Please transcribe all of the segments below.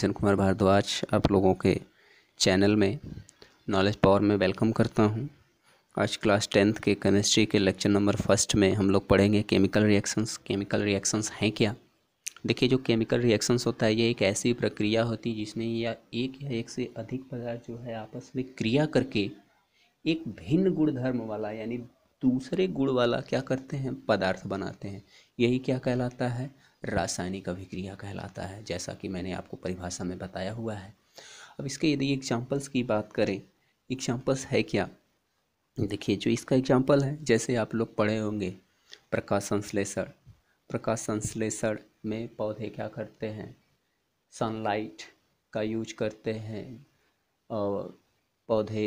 किशन कुमार भारद्वाज आप लोगों के चैनल में नॉलेज पावर में वेलकम करता हूं आज क्लास टेंथ के केमिस्ट्री के लेक्चर नंबर फर्स्ट में हम लोग पढ़ेंगे केमिकल रिएक्शंस केमिकल रिएक्शंस हैं क्या देखिए जो केमिकल रिएक्शंस होता है ये एक ऐसी प्रक्रिया होती है जिसमें या एक या एक से अधिक पदार्थ जो है आपस में क्रिया करके एक भिन्न गुणधर्म वाला यानी दूसरे गुण वाला क्या करते हैं पदार्थ बनाते हैं यही क्या कहलाता है रासायनिक अभिक्रिया कहलाता है जैसा कि मैंने आपको परिभाषा में बताया हुआ है अब इसके यदि एग्जाम्पल्स की बात करें एग्जाम्पल्स है क्या देखिए जो इसका एग्जाम्पल है जैसे आप लोग पढ़े होंगे प्रकाश संश्लेषण प्रकाश संश्लेषण में पौधे क्या करते हैं सनलाइट का यूज करते हैं और पौधे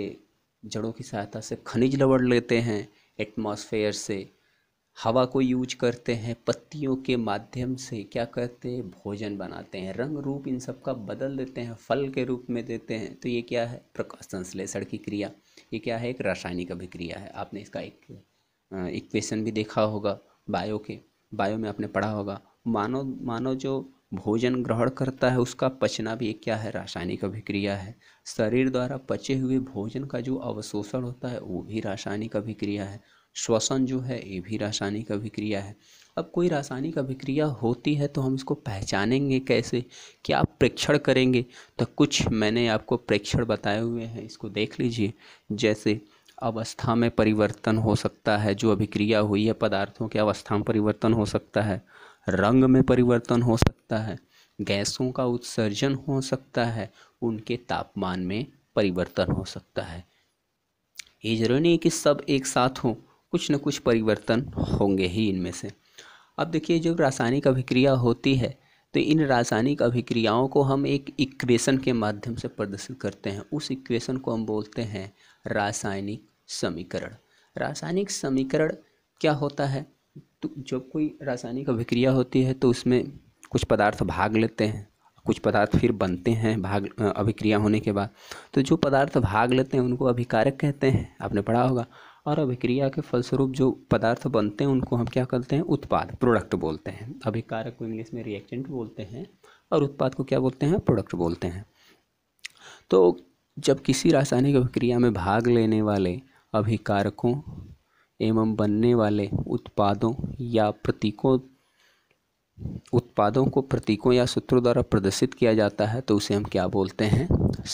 जड़ों की सहायता से खनिज लवड़ लेते हैं एटमॉस्फेयर से हवा को यूज करते हैं पत्तियों के माध्यम से क्या करते हैं भोजन बनाते हैं रंग रूप इन सब का बदल देते हैं फल के रूप में देते हैं तो ये क्या है प्रकाश संश्लेषण की क्रिया ये क्या है एक रासायनिक अभिक्रिया है आपने इसका एक इक्वेशन भी देखा होगा बायो के बायो में आपने पढ़ा होगा मानो मानो जो भोजन ग्रहण करता है उसका पचना भी एक क्या है रासायनिक अभिक्रिया है शरीर द्वारा पचे हुए भोजन का जो अवशोषण होता है वो भी रासायनिक अभिक्रिया है श्वसन जो है ये भी रासायनिक अभिक्रिया है अब कोई रासायनिक अभिक्रिया होती है तो हम इसको पहचानेंगे कैसे क्या प्रेक्षण करेंगे तो कुछ मैंने आपको प्रेक्षण बताए हुए हैं इसको देख लीजिए जैसे अवस्था में परिवर्तन हो सकता है जो अभिक्रिया हुई है पदार्थों के अवस्था में परिवर्तन हो सकता है रंग में परिवर्तन हो सकता है गैसों का उत्सर्जन हो सकता है उनके तापमान में परिवर्तन हो सकता है ये जरूरी नहीं कि सब एक साथ हों कुछ न कुछ परिवर्तन होंगे ही इनमें से अब देखिए जब रासायनिक अभिक्रिया होती है तो इन रासायनिक अभिक्रियाओं को हम एक इक्वेशन के माध्यम से प्रदर्शित करते हैं उस इक्वेशन को हम बोलते हैं रासायनिक समीकरण रासायनिक समीकरण क्या होता है तो जब कोई रासायनिक अभिक्रिया होती है तो उसमें कुछ पदार्थ भाग लेते हैं कुछ पदार्थ फिर बनते हैं भाग अभिक्रिया होने के बाद तो जो पदार्थ भाग लेते हैं उनको अभिकारक कहते हैं आपने पढ़ा होगा और अभिक्रिया के फलस्वरूप जो पदार्थ बनते हैं उनको हम क्या करते हैं उत्पाद प्रोडक्ट बोलते हैं अभिकारक को इंग्लिश में रिएक्टेंट बोलते हैं और उत्पाद को क्या बोलते हैं प्रोडक्ट बोलते हैं तो जब किसी रासायनिक अभिक्रिया में भाग लेने वाले अभिकारकों एवं बनने वाले उत्पादों या प्रतीकों उत्पादों को प्रतीकों या सूत्रों द्वारा प्रदर्शित किया जाता है तो उसे हम क्या बोलते हैं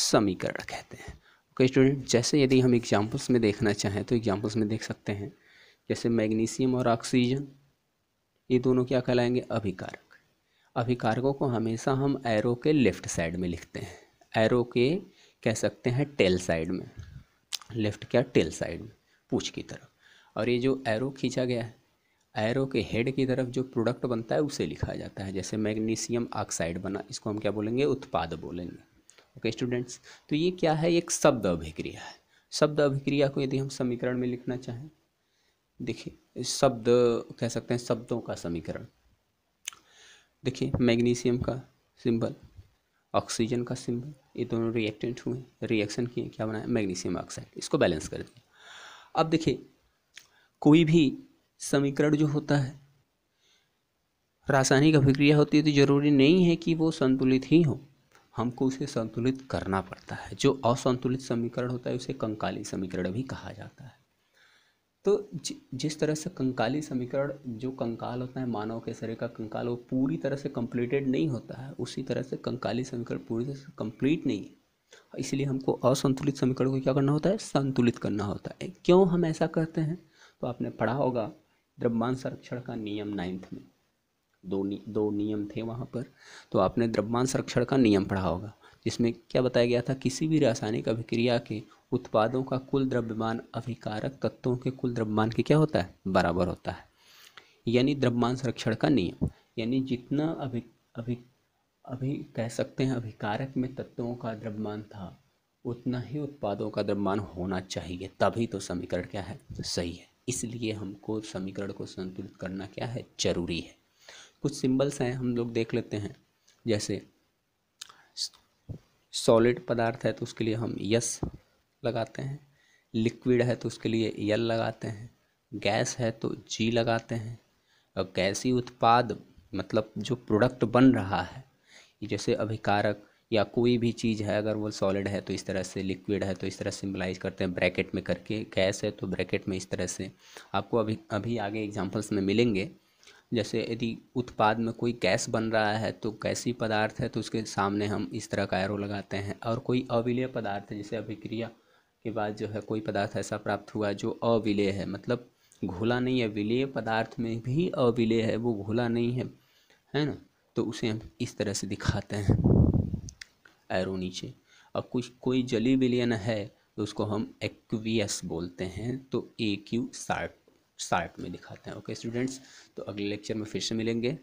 समीकरण कहते हैं कई स्टूडेंट जैसे यदि हम एग्जाम्पल्स में देखना चाहें तो एग्जाम्पल्स में देख सकते हैं जैसे मैग्नीशियम और ऑक्सीजन ये दोनों क्या कहलाएंगे अभिकारक अभिकारकों को हमेशा हम एरो के लेफ़्ट साइड में लिखते हैं एरो के कह सकते हैं टेल साइड में लेफ़्ट क्या टेल साइड में पूछ की तरफ और ये जो एरो खींचा गया है एरो के हेड की तरफ जो प्रोडक्ट बनता है उसे लिखा जाता है जैसे मैग्नीशियम ऑक्साइड बना इसको हम क्या बोलेंगे उत्पाद बोलेंगे ओके स्टूडेंट्स तो ये क्या है एक शब्द अभिक्रिया है शब्द अभिक्रिया को यदि हम समीकरण में लिखना चाहें देखिए शब्द कह सकते हैं शब्दों का समीकरण देखिए मैग्नीशियम का सिंबल ऑक्सीजन का सिंबल ये दोनों रिएक्टेंट हुए रिएक्शन किए क्या बनाया मैग्नीशियम ऑक्साइड इसको बैलेंस कर दिया अब देखिए कोई भी समीकरण जो होता है रासायनिक अभिक्रिया होती है तो जरूरी नहीं है कि वो संतुलित ही हो हमको उसे संतुलित करना पड़ता है जो असंतुलित समीकरण होता है उसे कंकाली समीकरण भी कहा जाता है तो जिस तरह से कंकाली समीकरण जो कंकाल होता है मानव के शरीर का कंकाल वो पूरी तरह से कंप्लीटेड नहीं होता है उसी तरह से कंकाली समीकरण पूरी तरह से कंप्लीट नहीं है इसलिए हमको असंतुलित समीकरण को क्या करना होता है संतुलित करना होता है क्यों हम ऐसा करते हैं तो आपने पढ़ा होगा द्रव्यमान संरक्षण का नियम नाइन्थ में दो नि, दो नियम थे वहाँ पर तो आपने द्रव्यमान संरक्षण का नियम पढ़ा होगा जिसमें क्या बताया गया था किसी भी रासायनिक अभिक्रिया के उत्पादों का कुल द्रव्यमान अभिकारक तत्वों के कुल द्रव्यमान के क्या होता है बराबर होता है यानी द्रव्यमान संरक्षण का नियम यानी जितना अभि अभि अभी कह सकते हैं अभिकारक में तत्वों का द्रव्यमान था उतना ही उत्पादों का द्रव्यमान होना चाहिए तभी तो समीकरण क्या है सही है इसलिए हमको समीकरण को संतुलित करना क्या है जरूरी है कुछ सिंबल्स हैं हम लोग देख लेते हैं जैसे सॉलिड पदार्थ है तो उसके लिए हम यस लगाते हैं लिक्विड है तो उसके लिए यल लगाते हैं गैस है तो जी लगाते हैं और गैसी उत्पाद मतलब जो प्रोडक्ट बन रहा है जैसे अभिकारक या कोई भी चीज़ है अगर वो सॉलिड है तो इस तरह से लिक्विड है तो इस तरह सिम्बलाइज करते हैं ब्रैकेट में करके गैस है तो ब्रैकेट में इस तरह से आपको अभी अभी आगे एग्जांपल्स में मिलेंगे जैसे यदि उत्पाद में कोई गैस बन रहा है तो गैसी पदार्थ है तो उसके सामने हम इस तरह का एरो लगाते हैं और कोई अविलय पदार्थ जैसे अभिक्रिया के बाद जो है कोई पदार्थ ऐसा प्राप्त हुआ जो अविलय है मतलब घुला नहीं है विलय पदार्थ में भी अविलय है वो घुला नहीं है है ना तो उसे हम इस तरह से दिखाते हैं एरो नीचे अब कुछ कोई जली विलयन है तो उसको हम एक्वियस बोलते हैं तो ए क्यू साठ शार्प में दिखाते हैं ओके स्टूडेंट्स तो अगले लेक्चर में फिर से मिलेंगे